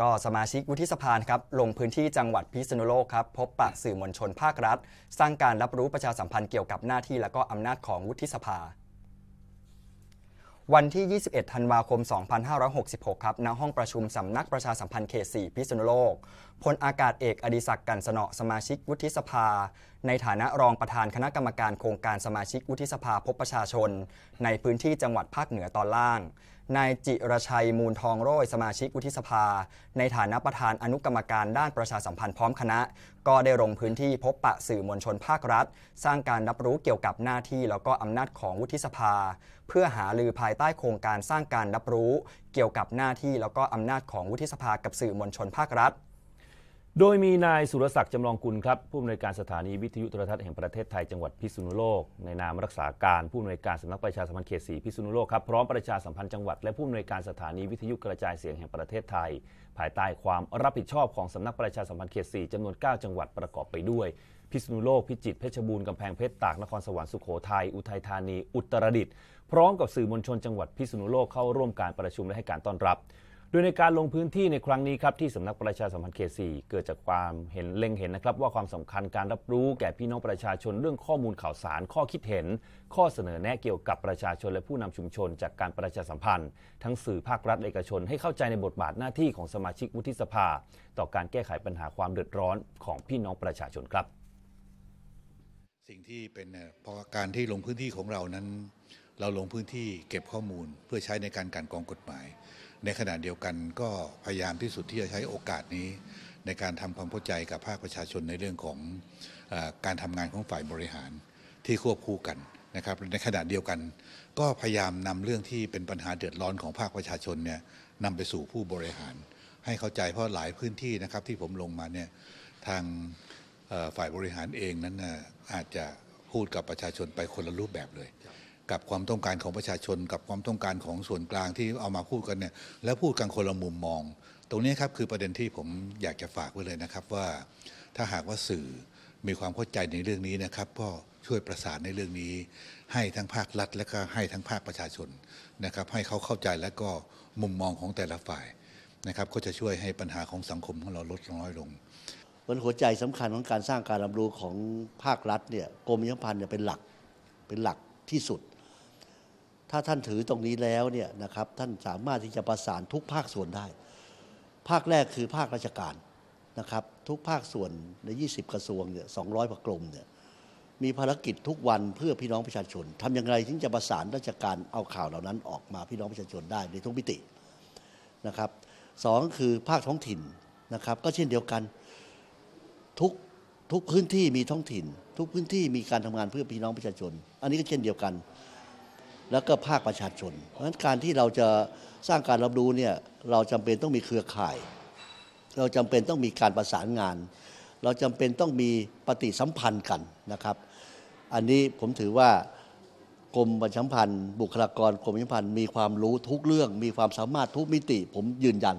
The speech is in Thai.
ก็สมาชิกวุฒิสภาครับลงพื้นที่จังหวัดพิษณุโลกครับพบปะสื่อมวลชนภาครัฐ สร้างการรับรู้ประชาสัมพันธ์เกี่ยวกับหน้าที่และก็อำนาจของวุฒิสภา วันที่ 21 ธันวาคม 2566 ครับณห้องประชุมสำนักประชาสัมพันธ์เขต4พิษณุโลกพลอากาศเอกอดิศักดิ์กันสนอสมาชิกวุฒิสภา ในฐานะรองประธานคณะกรรมการโครงการสมาชิกวุฒิสภา พบประชาชน ในพื้นที่จังหวัดภาคเหนือตอนล่างนายจิรชัยมูลทองโรยสมาชิกวุฒิสภา ในฐานะประธานอนุกรรมการด้านประชาสัมพันธ์พร้อมคณะ ก็ได้ลงพื้นที่พบปะสื่อมวลชนภาครัฐ สร้างการรับรู้เกี่ยวกับหน้าที่แล้วก็อำนาจของวุฒิสภา เพื่อหาลือภายใต้โครงการสร้างการรับรู้ เกี่ยวกับหน้าที่แล้วก็อำนาจของวุฒิสภากับสื่อมวลชนภาครัฐโดยมี นายสุรศักดิ์จำลองกุลครับผู้อำนวยการสถานีวิทยุโทรทัศน์แห่งประเทศไทยจังหวัดพิษณุโลก ในนามรักษาการผู้อำนวยการสำนักประชาสัมพันธ์เขตสีพิษณุโลกครับพร้อมประชาสัมพันธ์จังหวัดและผู้อำนวยการสถานีวิทยุกระจายเสียงแห่งประเทศไทย ภายใต้ความรับผิดชอบของสำนักประชาสัมพันธ์เขตสีจำนวน 9 จังหวัดประกอบไปด้วย พิษณุโลกพิจิตรเพชรบูรณ์กำแพงเพชรตากนครสวรรค์สุโขทัยอุทัยธานีอุตรดิตถ์พร้อมกับสื่อมวลชนจังหวัดพิษณุโลกเข้าร่วมการประชุมและให้การต้อนรับดยในการลงพื้นที่ในครั้งนี้ครับที่สำนักประชาสัมพันธ์เขตสีเกิดจากความเห็นเล็งเห็นนะครับ ว่าความสำคัญการรับรู้แก่พี่น้องประชาชนเรื่องข้อมูลข่าวสารข้อคิดเห็น ข้อเสนอแนะเกี่ยวกับประชาชนและผู้นำชุมชนจากการประชาสัมพันธ์ ทั้งสื่อภาครัฐเอกชนให้เข้าใจในบทบาทหน้าที่ของสมาชิกวุฒิสภา ต่อการแก้ไขปัญหาความเดือดร้อนของพี่น้องประชาชนครับ สิ่งที่เป็นพอการที่ลงพื้นที่ของเรานั้น เราลงพื้นที่เก็บข้อมูลเพื่อใช้ในการกันกองกฎหมายในขณะเดียวกันก็พยายามที่สุดที่จะใช้โอกาสนี้ ในการทำความเข้าใจกับภาคประชาชนในเรื่องของอการทำงานของฝ่ายบริหารที่ควบคู่กันนะครับ ในขณะเดียวกัน ก็พยายามนำเรื่องที่เป็นปัญหาเดือดร้อนของภาคประชาชนเนี่ยนำไปสู่ผู้บริหารให้เข้าใจเพราะหลายพื้นที่นะครับที่ผมลงมาเนี่ยทางฝ่ายบริหารเองนั้นอาจจะพูดกับประชาชนไปคนละรูปแบบเลยกับความต้องการของประชาชน กับความต้องการของส่วนกลางที่เอามาพูดกันเนี่ยแล้วพูดกันคนละมุมมอง ตรงนี้ครับคือประเด็นที่ผมอยากจะฝากไว้เลยนะครับว่าถ้าหากว่าสื่อมีความเข้าใจในเรื่องนี้นะครับก็ช่วยประสานในเรื่องนี้ ให้ทั้งภาครัฐและก็ให้ทั้งภาคประชาชนนะครับ ให้เขาเข้าใจและก็มุมมองของแต่ละฝ่ายนะครับ ก็จะช่วยให้ปัญหาของสังคมของเราลดน้อยลงเป็นหัวใจสำคัญของการสร้างการรับรู้ของภาครัฐเนี่ยกรมยธพันธ์เนี่ยเป็นหลักเป็นหลักที่สุดถ้าท่านถือตรงนี้แล้วเนี่ยนะครับท่านสามารถที่จะประสานทุกภาคส่วนได้ ภาคแรกคือภาคราชการนะครับทุกภาคส่วนใน 20 กระทรวงเนี่ย 200กว่กรมเนี่ยมีภารกิจทุกวันเพื่อพี่น้องประชาชนทำอย่างไรถึงจะประสานราชการเอาข่าวเหล่านั้นออกมาพี่น้องประชาชนได้ในทุกมิตินะครับสองคือภาคท้องถิ่นนะครับก็เช่นเดียวกันทุกทุกพื้นที่มีท้องถิ่น ทุกพื้นที่มีการทำงานเพื่อพี่น้องประชาชน อันนี้ก็เช่นเดียวกันแล้วก็ภาคประชาชน เพราะฉะนั้นการที่เราจะสร้างการรับรู้เนี่ยเราจำเป็นต้องมีเครือข่าย เราจำเป็นต้องมีการประสานงาน เราจำเป็นต้องมีปฏิสัมพันธ์กันนะครับ อันนี้ผมถือว่ากรมประชาพันธ์ บุคลากรกรมประชาพันธ์ มีความรู้ทุกเรื่องมีความสามารถทุกมิติ ผมยืนยัน